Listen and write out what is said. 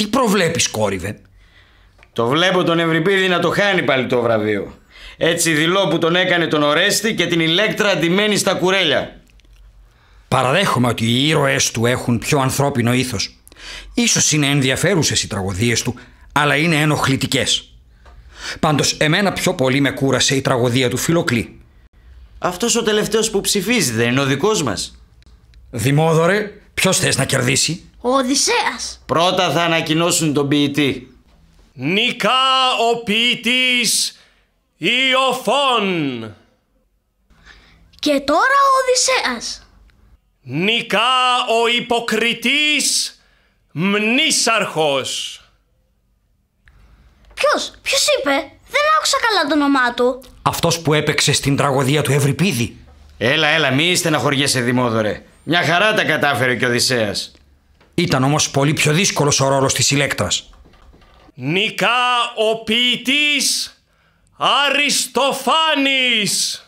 Τι προβλέπεις κόρυβε. Το βλέπω τον Ευρυπίδη να το χάνει πάλι το βραβείο. Έτσι δηλώ που τον έκανε τον Ορέστη και την ηλέκτρα αντιμένη στα κουρέλια. Παραδέχομαι ότι οι ήρωές του έχουν πιο ανθρώπινο ήθος. Ίσως είναι ενδιαφέρουσες οι τραγωδίες του, αλλά είναι ενοχλητικές. Πάντως εμένα πιο πολύ με κούρασε η τραγωδία του Φιλοκλή. Αυτός ο τελευταίος που ψηφίζει δεν είναι ο δικός μας. Δημόδωρε, Ποιος θες να κερδίσει, Ο Οδυσσέας. Πρώτα θα ανακοινώσουν τον ποιητή. Νικά ο ποιητής Ιωφών. Και τώρα ο Οδυσσέας. Νικά ο υποκριτής Μνήσαρχος. Ποιος, ποιος είπε, δεν άκουσα καλά το όνομά του. Αυτός που έπαιξε στην τραγωδία του Ευρυπίδη. Έλα, έλα, μη στεναχωριέσαι, Δημόδωρε. Μια χαρά τα κατάφερε και ο Οδυσσέας. Ήταν όμως πολύ πιο δύσκολος ο ρόλος της ηλέκτρας. Νικά ο ποιητής Αριστοφάνης.